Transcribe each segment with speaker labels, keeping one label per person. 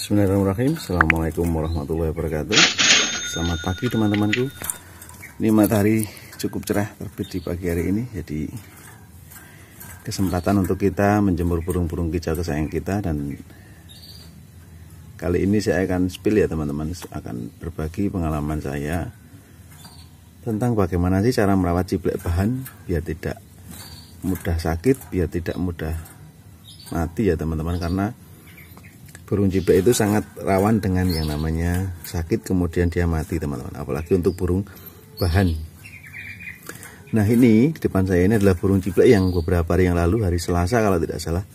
Speaker 1: Bismillahirrahmanirrahim Assalamualaikum warahmatullahi wabarakatuh Selamat pagi teman-temanku Ini matahari cukup cerah terbit di pagi hari ini Jadi kesempatan untuk kita menjemur burung-burung kicau kesayang kita Dan kali ini saya akan spill ya teman-teman Akan berbagi pengalaman saya Tentang bagaimana sih cara merawat ciblek bahan Biar tidak mudah sakit, biar tidak mudah mati ya teman-teman Karena burung cipek itu sangat rawan dengan yang namanya sakit kemudian dia mati teman-teman apalagi untuk burung bahan nah ini di depan saya ini adalah burung ciplek yang beberapa hari yang lalu hari Selasa kalau tidak salah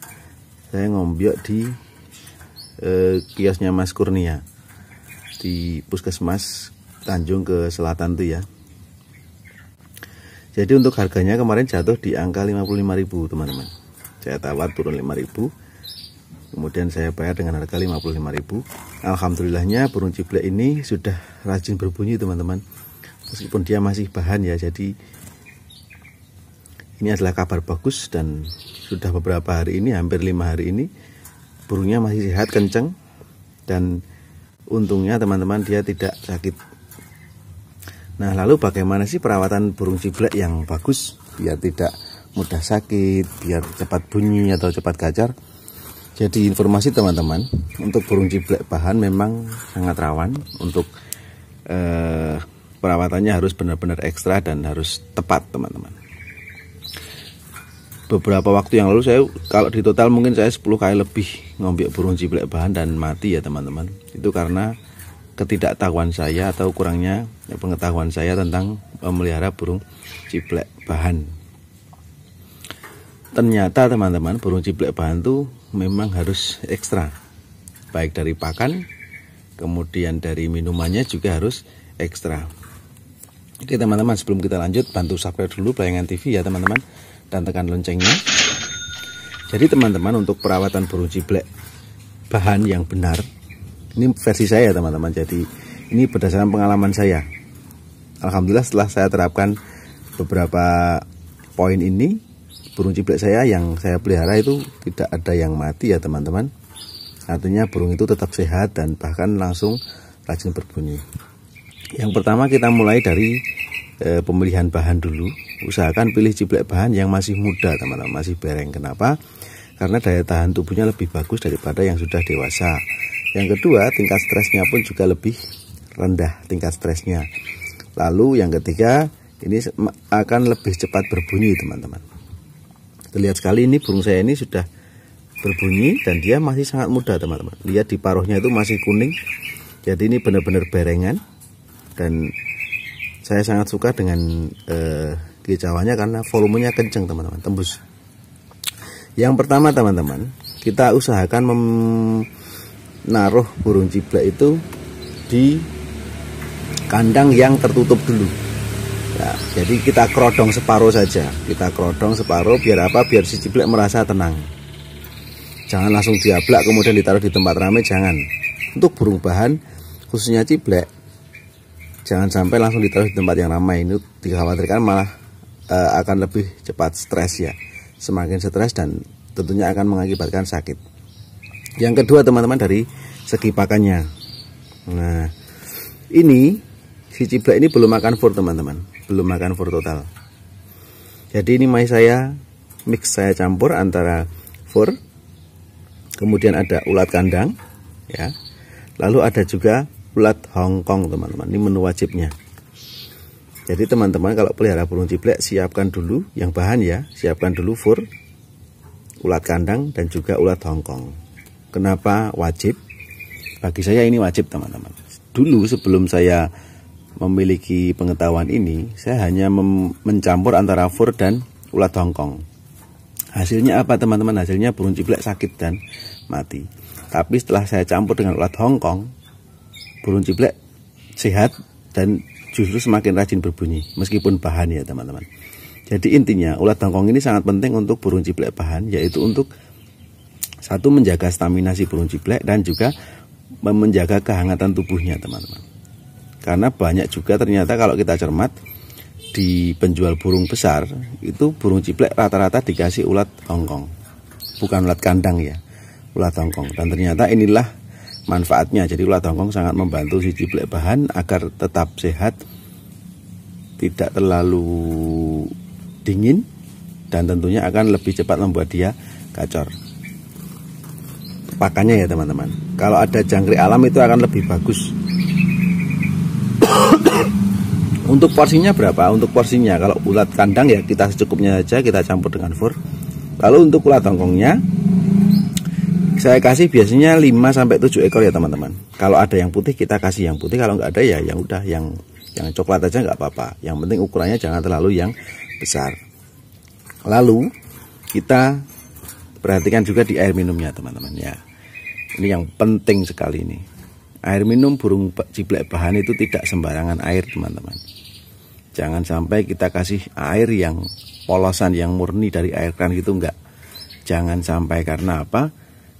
Speaker 1: saya ngombyok di eh, kiosnya Mas Kurnia di puskesmas Tanjung ke selatan tuh ya jadi untuk harganya kemarin jatuh di angka 55.000 teman-teman saya tawar turun 5000 kemudian saya bayar dengan harga 55.000 Alhamdulillahnya burung ciblek ini sudah rajin berbunyi teman-teman meskipun dia masih bahan ya jadi ini adalah kabar bagus dan sudah beberapa hari ini hampir lima hari ini burungnya masih sehat kenceng dan untungnya teman-teman dia tidak sakit nah lalu bagaimana sih perawatan burung ciblek yang bagus biar tidak mudah sakit biar cepat bunyi atau cepat gacar jadi informasi teman-teman, untuk burung ciblek bahan memang sangat rawan untuk eh, perawatannya harus benar-benar ekstra dan harus tepat teman-teman. Beberapa waktu yang lalu saya kalau di total mungkin saya 10 kali lebih ngombek burung ciblek bahan dan mati ya teman-teman. Itu karena ketidaktahuan saya atau kurangnya pengetahuan saya tentang memelihara burung ciblek bahan. Ternyata teman-teman burung ciblek bahan tuh memang harus ekstra baik dari pakan kemudian dari minumannya juga harus ekstra oke teman-teman sebelum kita lanjut bantu subscribe dulu pelayangan TV ya teman-teman dan tekan loncengnya jadi teman-teman untuk perawatan burung ciblek bahan yang benar ini versi saya teman-teman jadi ini berdasarkan pengalaman saya Alhamdulillah setelah saya terapkan beberapa poin ini burung ciblek saya yang saya pelihara itu tidak ada yang mati ya teman-teman artinya burung itu tetap sehat dan bahkan langsung rajin berbunyi yang pertama kita mulai dari e, eh, pemilihan bahan dulu usahakan pilih ciblek bahan yang masih muda teman-teman masih bereng kenapa karena daya tahan tubuhnya lebih bagus daripada yang sudah dewasa yang kedua tingkat stresnya pun juga lebih rendah tingkat stresnya lalu yang ketiga ini akan lebih cepat berbunyi teman-teman terlihat sekali ini burung saya ini sudah berbunyi dan dia masih sangat muda teman-teman lihat di paruhnya itu masih kuning jadi ini benar-benar berengan dan saya sangat suka dengan eh, kicauannya karena volumenya kenceng teman-teman tembus yang pertama teman-teman kita usahakan menaruh burung ciblek itu di kandang yang tertutup dulu ya, jadi kita kerodong separuh saja kita kerodong separuh biar apa biar si ciblek merasa tenang jangan langsung diablak kemudian ditaruh di tempat ramai jangan untuk burung bahan khususnya ciblek jangan sampai langsung ditaruh di tempat yang ramai ini dikhawatirkan malah e, akan lebih cepat stres ya semakin stres dan tentunya akan mengakibatkan sakit yang kedua teman-teman dari segi pakannya nah ini si ciblek ini belum makan fur teman-teman belum makan full total jadi ini mais saya mix saya campur antara fur kemudian ada ulat kandang ya lalu ada juga ulat hongkong teman-teman ini menu wajibnya jadi teman-teman kalau pelihara burung ciblek siapkan dulu yang bahan ya siapkan dulu fur ulat kandang dan juga ulat hongkong kenapa wajib bagi saya ini wajib teman-teman dulu sebelum saya memiliki pengetahuan ini, saya hanya mencampur antara fur dan ulat hongkong. Hasilnya apa teman-teman? Hasilnya burung ciblek sakit dan mati. Tapi setelah saya campur dengan ulat hongkong, burung ciblek sehat dan justru semakin rajin berbunyi, meskipun bahan ya teman-teman. Jadi intinya ulat hongkong ini sangat penting untuk burung ciblek bahan, yaitu untuk satu menjaga stamina si burung ciblek dan juga menjaga kehangatan tubuhnya teman-teman. Karena banyak juga ternyata kalau kita cermat di penjual burung besar itu burung ciplek rata-rata dikasih ulat hongkong. Bukan ulat kandang ya, ulat hongkong. Dan ternyata inilah manfaatnya. Jadi ulat hongkong sangat membantu si ciplek bahan agar tetap sehat, tidak terlalu dingin dan tentunya akan lebih cepat membuat dia kacor. pakannya ya teman-teman kalau ada jangkrik alam itu akan lebih bagus untuk porsinya berapa? Untuk porsinya kalau ulat kandang ya kita secukupnya aja kita campur dengan fur. Lalu untuk ulat tongkongnya saya kasih biasanya 5 sampai 7 ekor ya teman-teman. Kalau ada yang putih kita kasih yang putih, kalau nggak ada ya yang udah yang yang coklat aja nggak apa-apa. Yang penting ukurannya jangan terlalu yang besar. Lalu kita perhatikan juga di air minumnya teman-teman ya. Ini yang penting sekali ini air minum burung ciblek bahan itu tidak sembarangan air teman-teman Jangan sampai kita kasih air yang polosan yang murni dari air kran gitu enggak. Jangan sampai karena apa?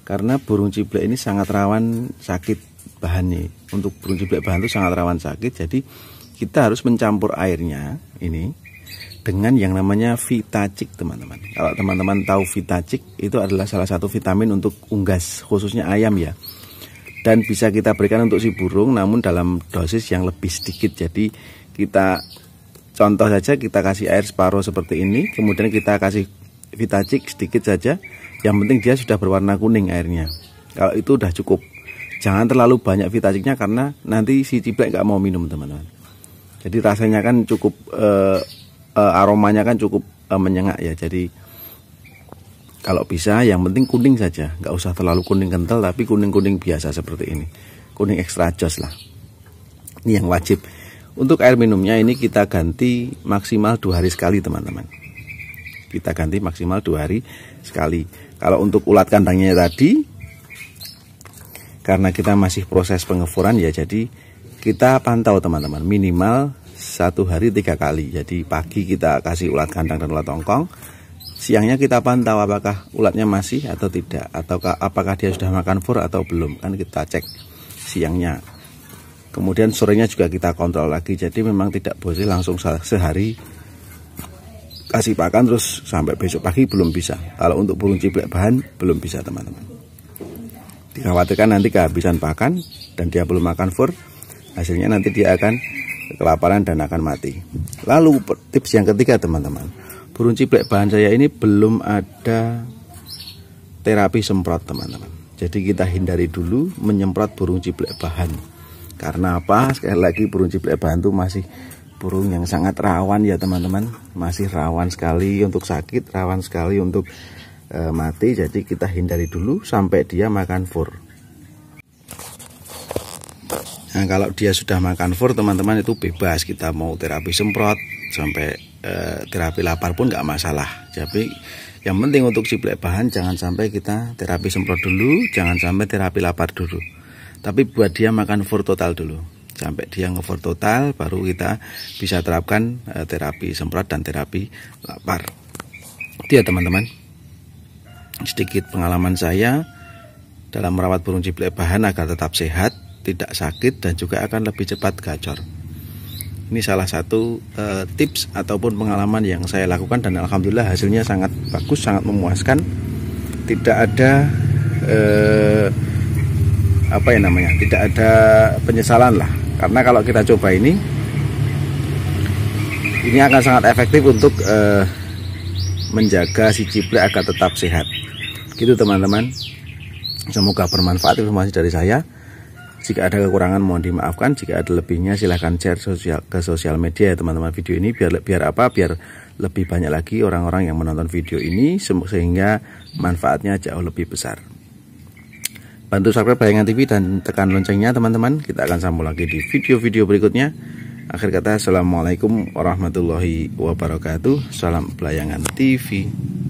Speaker 1: Karena burung ciblek ini sangat rawan sakit bahannya. Untuk burung ciblek bahan itu sangat rawan sakit. Jadi kita harus mencampur airnya ini dengan yang namanya Vitacik teman-teman. Kalau teman-teman tahu Vitacik itu adalah salah satu vitamin untuk unggas khususnya ayam ya. Dan bisa kita berikan untuk si burung namun dalam dosis yang lebih sedikit. Jadi kita Contoh saja kita kasih air separuh seperti ini, kemudian kita kasih Vitacik sedikit saja. Yang penting dia sudah berwarna kuning airnya. Kalau itu udah cukup. Jangan terlalu banyak Vitaciknya karena nanti si ciblek nggak mau minum teman-teman. Jadi rasanya kan cukup uh, uh, aromanya kan cukup uh, menyengat ya. Jadi kalau bisa yang penting kuning saja, nggak usah terlalu kuning kental tapi kuning-kuning biasa seperti ini. Kuning ekstra joss lah. Ini yang wajib untuk air minumnya ini kita ganti maksimal dua hari sekali teman-teman. Kita ganti maksimal dua hari sekali. Kalau untuk ulat kandangnya tadi, karena kita masih proses pengefuran ya, jadi kita pantau teman-teman minimal satu hari tiga kali. Jadi pagi kita kasih ulat kandang dan ulat tongkong, siangnya kita pantau apakah ulatnya masih atau tidak, atau apakah dia sudah makan fur atau belum kan kita cek siangnya. Kemudian sorenya juga kita kontrol lagi. Jadi memang tidak boleh langsung sehari kasih pakan terus sampai besok pagi belum bisa. Kalau untuk burung ciblek bahan belum bisa teman-teman. Dikhawatirkan nanti kehabisan pakan dan dia belum makan fur, hasilnya nanti dia akan kelaparan dan akan mati. Lalu tips yang ketiga teman-teman, burung ciblek bahan saya ini belum ada terapi semprot teman-teman. Jadi kita hindari dulu menyemprot burung ciblek bahan karena apa? Sekali lagi burung ciblek bantu masih burung yang sangat rawan ya teman-teman. Masih rawan sekali untuk sakit, rawan sekali untuk e, mati. Jadi kita hindari dulu sampai dia makan fur. Nah, kalau dia sudah makan fur teman-teman itu bebas kita mau terapi semprot sampai e, terapi lapar pun nggak masalah. Tapi yang penting untuk ciblek bahan jangan sampai kita terapi semprot dulu, jangan sampai terapi lapar dulu tapi buat dia makan for total dulu sampai dia ngefor total baru kita bisa terapkan uh, terapi semprot dan terapi lapar itu ya teman-teman sedikit pengalaman saya dalam merawat burung ciblek bahan agar tetap sehat tidak sakit dan juga akan lebih cepat gacor ini salah satu uh, tips ataupun pengalaman yang saya lakukan dan alhamdulillah hasilnya sangat bagus sangat memuaskan tidak ada uh, apa ya namanya tidak ada penyesalan lah karena kalau kita coba ini ini akan sangat efektif untuk eh, menjaga si ciplek agar tetap sehat gitu teman-teman semoga bermanfaat informasi dari saya jika ada kekurangan mohon dimaafkan jika ada lebihnya silahkan share sosial ke sosial media ya teman-teman video ini biar biar apa biar lebih banyak lagi orang-orang yang menonton video ini sehingga manfaatnya jauh lebih besar Bantu subscribe Bayangan TV dan tekan loncengnya teman-teman. Kita akan sambung lagi di video-video berikutnya. Akhir kata, Assalamualaikum warahmatullahi wabarakatuh. Salam pelayangan TV.